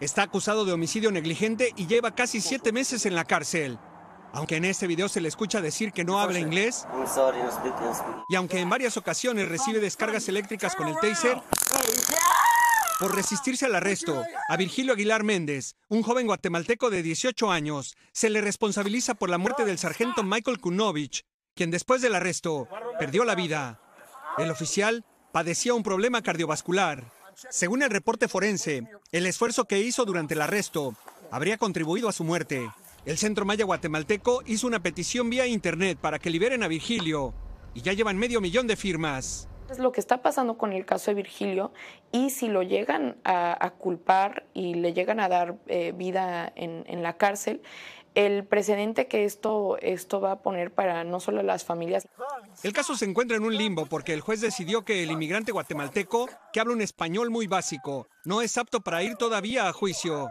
Está acusado de homicidio negligente y lleva casi siete meses en la cárcel. Aunque en este video se le escucha decir que no habla inglés, y aunque en varias ocasiones recibe descargas eléctricas con el taser, por resistirse al arresto, a Virgilio Aguilar Méndez, un joven guatemalteco de 18 años, se le responsabiliza por la muerte del sargento Michael Kunovich, quien después del arresto perdió la vida. El oficial padecía un problema cardiovascular. Según el reporte forense, el esfuerzo que hizo durante el arresto habría contribuido a su muerte. El Centro Maya Guatemalteco hizo una petición vía Internet para que liberen a Virgilio y ya llevan medio millón de firmas. Es lo que está pasando con el caso de Virgilio y si lo llegan a, culpar y le llegan a dar eh, vida en la cárcel, el precedente que esto, esto va a poner para no solo las familias. El caso se encuentra en un limbo porque el juez decidió que el inmigrante guatemalteco, que habla un español muy básico, no es apto para ir todavía a juicio.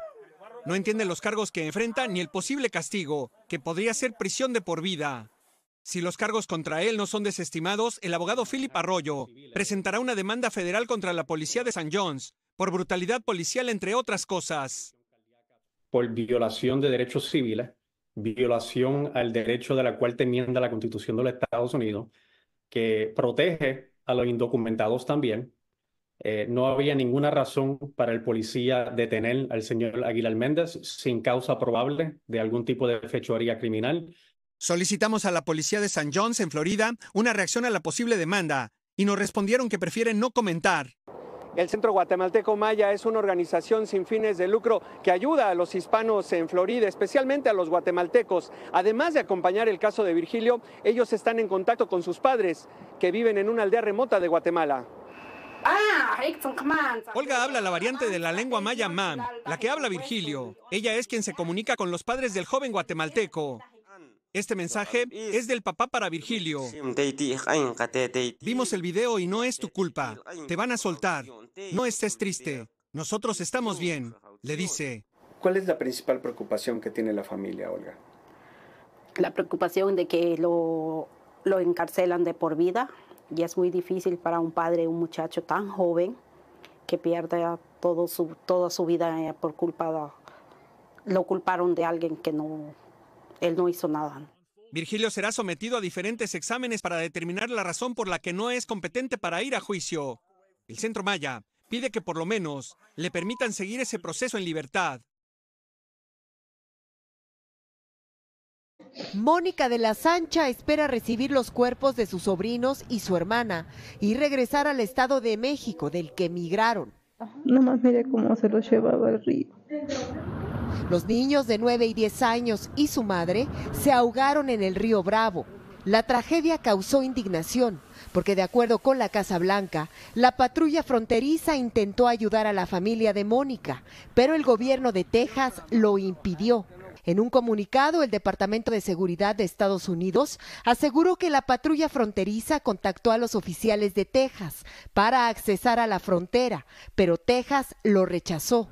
No entiende los cargos que enfrenta ni el posible castigo, que podría ser prisión de por vida. Si los cargos contra él no son desestimados, el abogado Philip Arroyo presentará una demanda federal contra la policía de San John's por brutalidad policial, entre otras cosas por violación de derechos civiles, violación al derecho de la cual enmienda la Constitución de los Estados Unidos, que protege a los indocumentados también. Eh, no había ninguna razón para el policía detener al señor Aguilar Méndez sin causa probable de algún tipo de fechoría criminal. Solicitamos a la policía de San John's, en Florida, una reacción a la posible demanda y nos respondieron que prefieren no comentar. El Centro Guatemalteco Maya es una organización sin fines de lucro que ayuda a los hispanos en Florida, especialmente a los guatemaltecos. Además de acompañar el caso de Virgilio, ellos están en contacto con sus padres, que viven en una aldea remota de Guatemala. Ah, Olga habla la variante de la lengua maya mam, la que habla Virgilio. Ella es quien se comunica con los padres del joven guatemalteco. Este mensaje es del papá para Virgilio. Vimos el video y no es tu culpa. Te van a soltar no estés triste, nosotros estamos bien, le dice. ¿Cuál es la principal preocupación que tiene la familia, Olga? La preocupación de que lo, encarcelan de por vida y es muy difícil para un padre, un muchacho tan joven que pierda todo toda su vida eh, por culpa de, lo culparon de alguien que no, él no hizo nada. Virgilio será sometido a diferentes exámenes para determinar la razón por la que no es competente para ir a juicio el Centro Maya pide que por lo menos le permitan seguir ese proceso en libertad. Mónica de la Sancha espera recibir los cuerpos de sus sobrinos y su hermana y regresar al Estado de México del que emigraron. más, mire cómo se los llevaba el río. Los niños de 9 y 10 años y su madre se ahogaron en el río Bravo. La tragedia causó indignación porque de acuerdo con la Casa Blanca, la patrulla fronteriza intentó ayudar a la familia de Mónica, pero el gobierno de Texas lo impidió. En un comunicado, el Departamento de Seguridad de Estados Unidos aseguró que la patrulla fronteriza contactó a los oficiales de Texas para accesar a la frontera, pero Texas lo rechazó.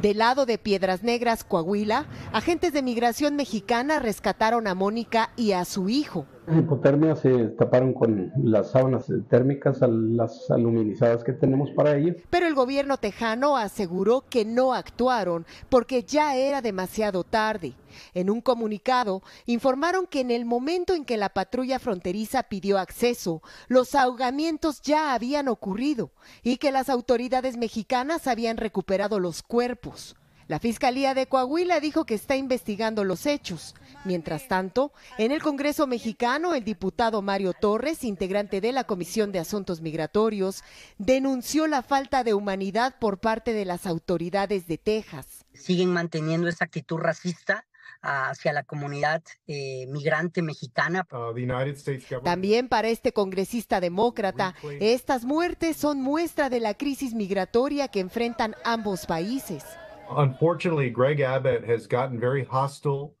Del lado de Piedras Negras, Coahuila, agentes de migración mexicana rescataron a Mónica y a su hijo hipotermias se taparon con las sábanas térmicas, las aluminizadas que tenemos para ellos. Pero el gobierno tejano aseguró que no actuaron porque ya era demasiado tarde. En un comunicado informaron que en el momento en que la patrulla fronteriza pidió acceso, los ahogamientos ya habían ocurrido y que las autoridades mexicanas habían recuperado los cuerpos. La Fiscalía de Coahuila dijo que está investigando los hechos. Mientras tanto, en el Congreso mexicano, el diputado Mario Torres, integrante de la Comisión de Asuntos Migratorios, denunció la falta de humanidad por parte de las autoridades de Texas. Siguen manteniendo esa actitud racista hacia la comunidad eh, migrante mexicana. Uh, También para este congresista demócrata, estas muertes son muestra de la crisis migratoria que enfrentan ambos países. Unfortunately, Greg Abbott has gotten very hostile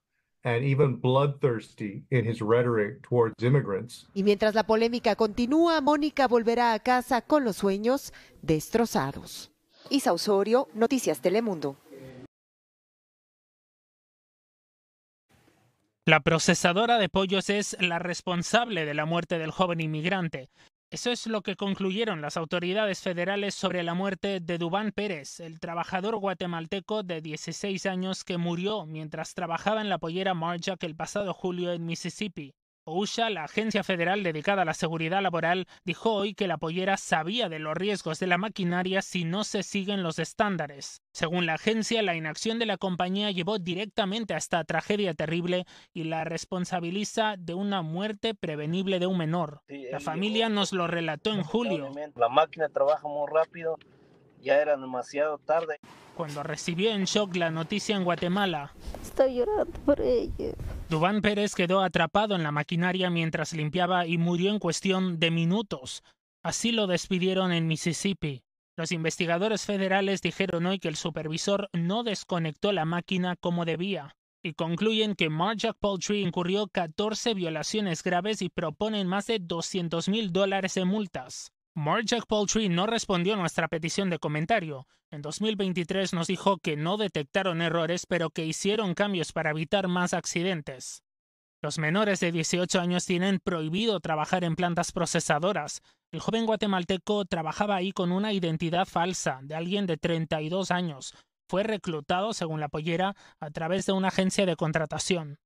and even bloodthirsty in his rhetoric towards immigrants. Y mientras la polémica continúa, Mónica volverá a casa con los sueños destrozados. Isa Osorio, Noticias Telemundo. La procesadora de pollos es la responsable de la muerte del joven inmigrante. Eso es lo que concluyeron las autoridades federales sobre la muerte de Dubán Pérez, el trabajador guatemalteco de 16 años que murió mientras trabajaba en la pollera Marjack el pasado julio en Mississippi. OUSHA, la agencia federal dedicada a la seguridad laboral, dijo hoy que la pollera sabía de los riesgos de la maquinaria si no se siguen los estándares. Según la agencia, la inacción de la compañía llevó directamente a esta tragedia terrible y la responsabiliza de una muerte prevenible de un menor. la familia nos lo relató en julio. La máquina trabaja muy rápido, ya era demasiado tarde. Cuando recibió en shock la noticia en Guatemala. Estoy llorando por ella Dubán Pérez quedó atrapado en la maquinaria mientras limpiaba y murió en cuestión de minutos. Así lo despidieron en Mississippi. Los investigadores federales dijeron hoy que el supervisor no desconectó la máquina como debía y concluyen que Marjack Poultry incurrió 14 violaciones graves y proponen más de 200 mil dólares en multas. Marjack Poultry no respondió a nuestra petición de comentario. En 2023 nos dijo que no detectaron errores, pero que hicieron cambios para evitar más accidentes. Los menores de 18 años tienen prohibido trabajar en plantas procesadoras. El joven guatemalteco trabajaba ahí con una identidad falsa de alguien de 32 años. Fue reclutado, según la pollera, a través de una agencia de contratación.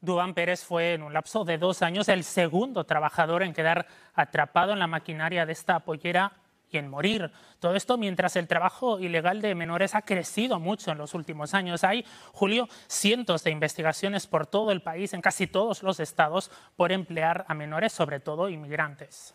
Dubán Pérez fue en un lapso de dos años el segundo trabajador en quedar atrapado en la maquinaria de esta pollera y en morir. Todo esto mientras el trabajo ilegal de menores ha crecido mucho en los últimos años. Hay, Julio, cientos de investigaciones por todo el país, en casi todos los estados, por emplear a menores, sobre todo inmigrantes.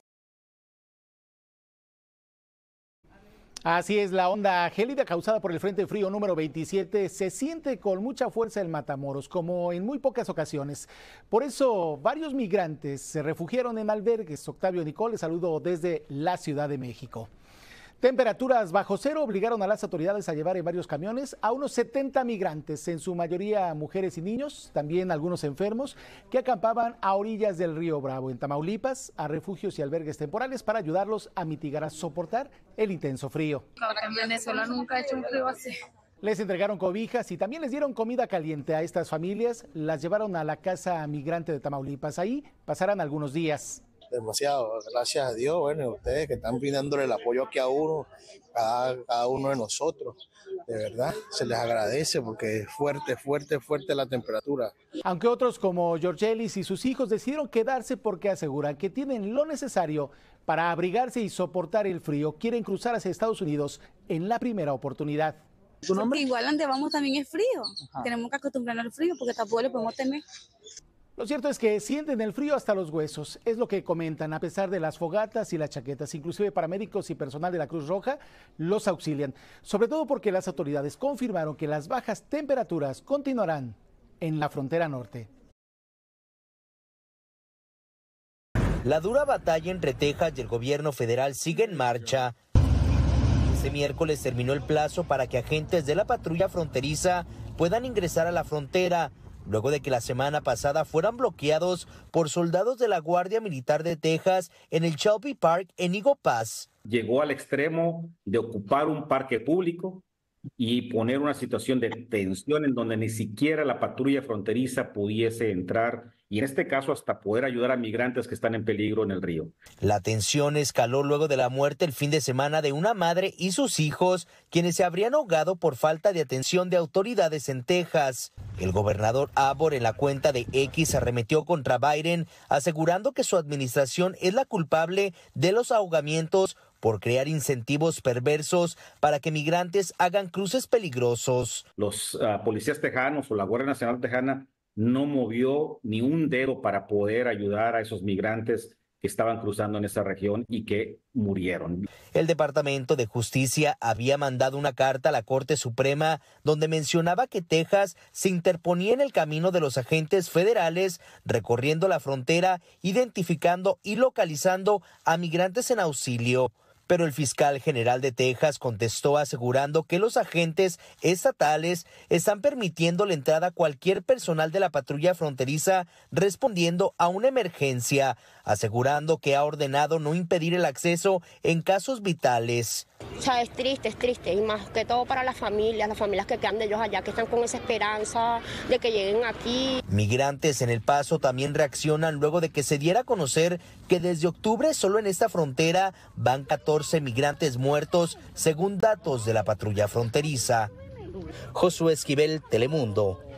Así es, la onda gélida causada por el Frente Frío número 27 se siente con mucha fuerza en Matamoros, como en muy pocas ocasiones. Por eso, varios migrantes se refugiaron en albergues. Octavio Nicole, saludo desde la Ciudad de México. Temperaturas bajo cero obligaron a las autoridades a llevar en varios camiones a unos 70 migrantes, en su mayoría mujeres y niños, también algunos enfermos, que acampaban a orillas del río Bravo, en Tamaulipas, a refugios y albergues temporales para ayudarlos a mitigar, a soportar el intenso frío. Ahora en Venezuela nunca ha hecho un frío así. Les entregaron cobijas y también les dieron comida caliente a estas familias. Las llevaron a la casa migrante de Tamaulipas. Ahí pasarán algunos días demasiado. Gracias a Dios, bueno, ustedes que están brindándole el apoyo aquí a uno, a cada uno de nosotros. De verdad, se les agradece porque es fuerte, fuerte, fuerte la temperatura. Aunque otros como George Ellis y sus hijos decidieron quedarse porque aseguran que tienen lo necesario para abrigarse y soportar el frío, quieren cruzar hacia Estados Unidos en la primera oportunidad. Porque igual donde vamos también es frío. Tenemos que acostumbrarnos al frío porque tampoco lo podemos tener lo cierto es que sienten el frío hasta los huesos, es lo que comentan, a pesar de las fogatas y las chaquetas, inclusive paramédicos y personal de la Cruz Roja los auxilian, sobre todo porque las autoridades confirmaron que las bajas temperaturas continuarán en la frontera norte. La dura batalla entre Texas y el gobierno federal sigue en marcha. Este miércoles terminó el plazo para que agentes de la patrulla fronteriza puedan ingresar a la frontera luego de que la semana pasada fueran bloqueados por soldados de la Guardia Militar de Texas en el Shelby Park en Igo Pass. Llegó al extremo de ocupar un parque público y poner una situación de tensión en donde ni siquiera la patrulla fronteriza pudiese entrar y en este caso hasta poder ayudar a migrantes que están en peligro en el río. La tensión escaló luego de la muerte el fin de semana de una madre y sus hijos, quienes se habrían ahogado por falta de atención de autoridades en Texas. El gobernador Abor, en la cuenta de X arremetió contra Biden, asegurando que su administración es la culpable de los ahogamientos por crear incentivos perversos para que migrantes hagan cruces peligrosos. Los ah, policías tejanos o la Guardia Nacional Tejana no movió ni un dedo para poder ayudar a esos migrantes que estaban cruzando en esa región y que murieron. El Departamento de Justicia había mandado una carta a la Corte Suprema donde mencionaba que Texas se interponía en el camino de los agentes federales recorriendo la frontera, identificando y localizando a migrantes en auxilio pero el fiscal general de Texas contestó asegurando que los agentes estatales están permitiendo la entrada a cualquier personal de la patrulla fronteriza respondiendo a una emergencia, asegurando que ha ordenado no impedir el acceso en casos vitales. O sea, es triste, es triste, y más que todo para las familias, las familias que quedan de ellos allá, que están con esa esperanza de que lleguen aquí. Migrantes en El Paso también reaccionan luego de que se diera a conocer que desde octubre solo en esta frontera van 14 migrantes muertos, según datos de la patrulla fronteriza. Josué Esquivel, Telemundo.